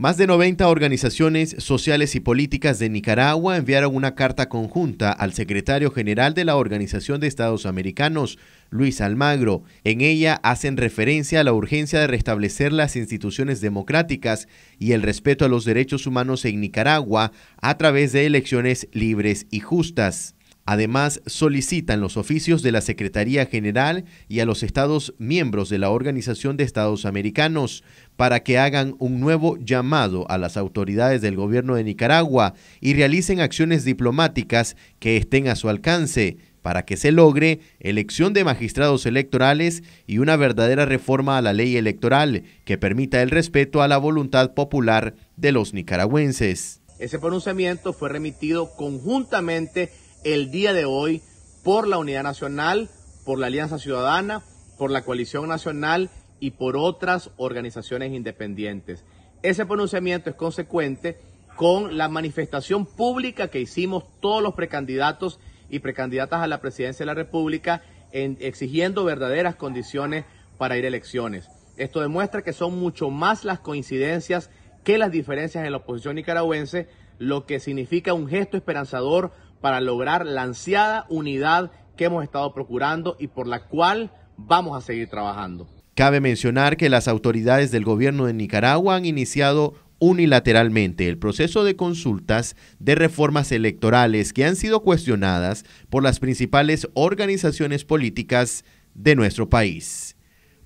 Más de 90 organizaciones sociales y políticas de Nicaragua enviaron una carta conjunta al secretario general de la Organización de Estados Americanos, Luis Almagro. En ella hacen referencia a la urgencia de restablecer las instituciones democráticas y el respeto a los derechos humanos en Nicaragua a través de elecciones libres y justas. Además, solicitan los oficios de la Secretaría General y a los Estados miembros de la Organización de Estados Americanos para que hagan un nuevo llamado a las autoridades del gobierno de Nicaragua y realicen acciones diplomáticas que estén a su alcance para que se logre elección de magistrados electorales y una verdadera reforma a la ley electoral que permita el respeto a la voluntad popular de los nicaragüenses. Ese pronunciamiento fue remitido conjuntamente el día de hoy por la Unidad Nacional, por la Alianza Ciudadana, por la Coalición Nacional y por otras organizaciones independientes. Ese pronunciamiento es consecuente con la manifestación pública que hicimos todos los precandidatos y precandidatas a la presidencia de la República en, exigiendo verdaderas condiciones para ir a elecciones. Esto demuestra que son mucho más las coincidencias que las diferencias en la oposición nicaragüense, lo que significa un gesto esperanzador para lograr la ansiada unidad que hemos estado procurando y por la cual vamos a seguir trabajando. Cabe mencionar que las autoridades del gobierno de Nicaragua han iniciado unilateralmente el proceso de consultas de reformas electorales que han sido cuestionadas por las principales organizaciones políticas de nuestro país.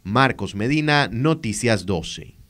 Marcos Medina, Noticias 12.